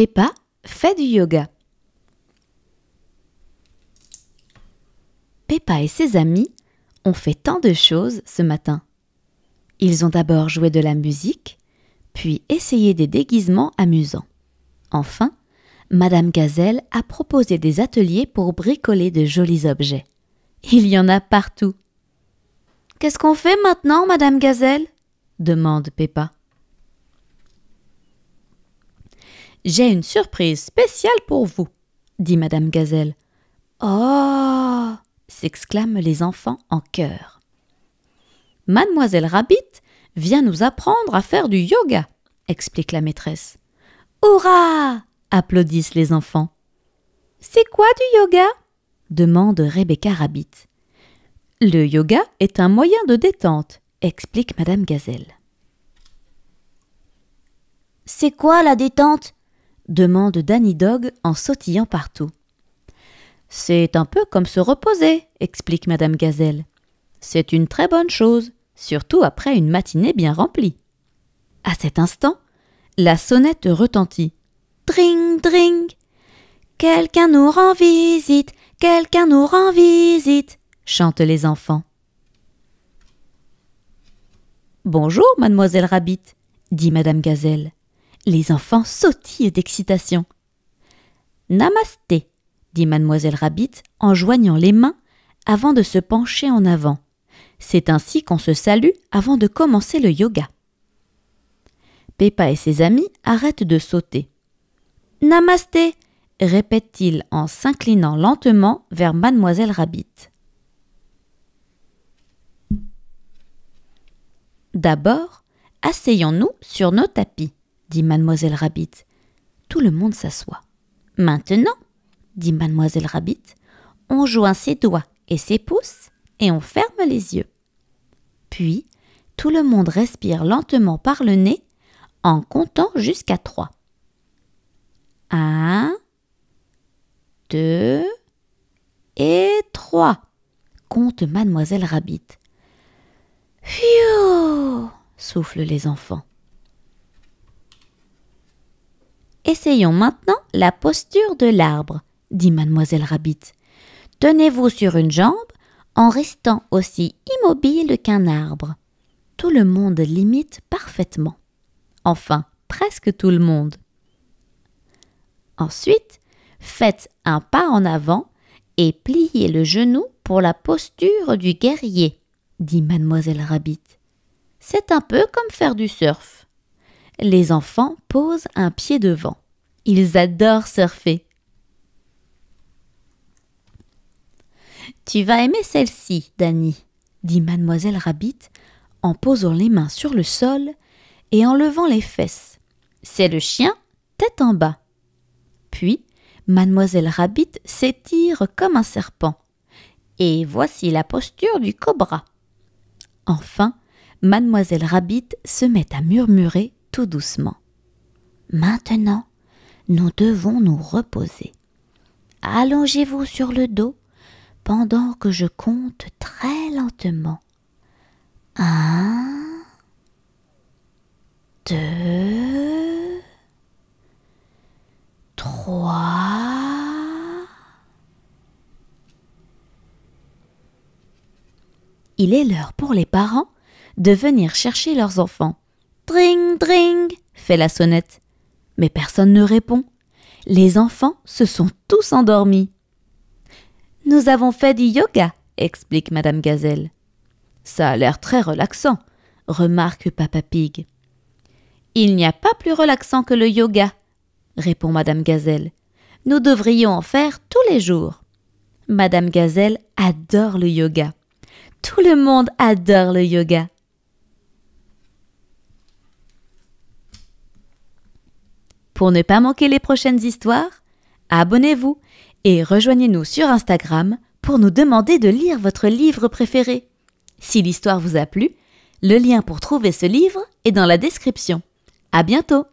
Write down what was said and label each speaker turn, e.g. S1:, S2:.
S1: Peppa fait du yoga. Peppa et ses amis ont fait tant de choses ce matin. Ils ont d'abord joué de la musique, puis essayé des déguisements amusants. Enfin, Madame Gazelle a proposé des ateliers pour bricoler de jolis objets. Il y en a partout. Qu'est-ce qu'on fait maintenant, Madame Gazelle demande Peppa. J'ai une surprise spéciale pour vous, dit Madame Gazelle. Oh s'exclament les enfants en chœur. Mademoiselle Rabbit vient nous apprendre à faire du yoga, explique la maîtresse. Hurrah applaudissent les enfants. C'est quoi du yoga demande Rebecca Rabbit. Le yoga est un moyen de détente, explique Madame Gazelle. C'est quoi la détente demande Danny Dog en sautillant partout. C'est un peu comme se reposer, explique Madame Gazelle. C'est une très bonne chose, surtout après une matinée bien remplie. À cet instant, la sonnette retentit. Dring, dring. Quelqu'un nous rend visite, quelqu'un nous rend visite, chantent les enfants. Bonjour, mademoiselle Rabbit, dit Madame Gazelle. Les enfants sautillent d'excitation. Namasté, dit mademoiselle Rabbit en joignant les mains avant de se pencher en avant. C'est ainsi qu'on se salue avant de commencer le yoga. Peppa et ses amis arrêtent de sauter. Namasté, répète-t-il en s'inclinant lentement vers mademoiselle Rabbit. D'abord, asseyons-nous sur nos tapis dit mademoiselle Rabbit. Tout le monde s'assoit. Maintenant, dit mademoiselle Rabbit, on joint ses doigts et ses pouces et on ferme les yeux. Puis, tout le monde respire lentement par le nez en comptant jusqu'à trois. Un, deux et trois, compte mademoiselle Rabbit. Phew soufflent les enfants. Essayons maintenant la posture de l'arbre, dit mademoiselle Rabbit. Tenez-vous sur une jambe en restant aussi immobile qu'un arbre. Tout le monde l'imite parfaitement. Enfin, presque tout le monde. Ensuite, faites un pas en avant et pliez le genou pour la posture du guerrier, dit mademoiselle Rabbit. C'est un peu comme faire du surf les enfants posent un pied devant. Ils adorent surfer. Tu vas aimer celle-ci, Danny, dit mademoiselle Rabbit en posant les mains sur le sol et en levant les fesses. C'est le chien, tête en bas. Puis, mademoiselle Rabbit s'étire comme un serpent. Et voici la posture du cobra. Enfin, mademoiselle Rabbit se met à murmurer tout doucement. Maintenant, nous devons nous reposer. Allongez-vous sur le dos pendant que je compte très lentement. Un, deux, trois. Il est l'heure pour les parents de venir chercher leurs enfants. Dring, dring fait la sonnette. Mais personne ne répond. Les enfants se sont tous endormis. Nous avons fait du yoga, explique Madame Gazelle. Ça a l'air très relaxant, remarque Papa Pig. Il n'y a pas plus relaxant que le yoga, répond Madame Gazelle. Nous devrions en faire tous les jours. Madame Gazelle adore le yoga. Tout le monde adore le yoga. Pour ne pas manquer les prochaines histoires, abonnez-vous et rejoignez-nous sur Instagram pour nous demander de lire votre livre préféré. Si l'histoire vous a plu, le lien pour trouver ce livre est dans la description. À bientôt!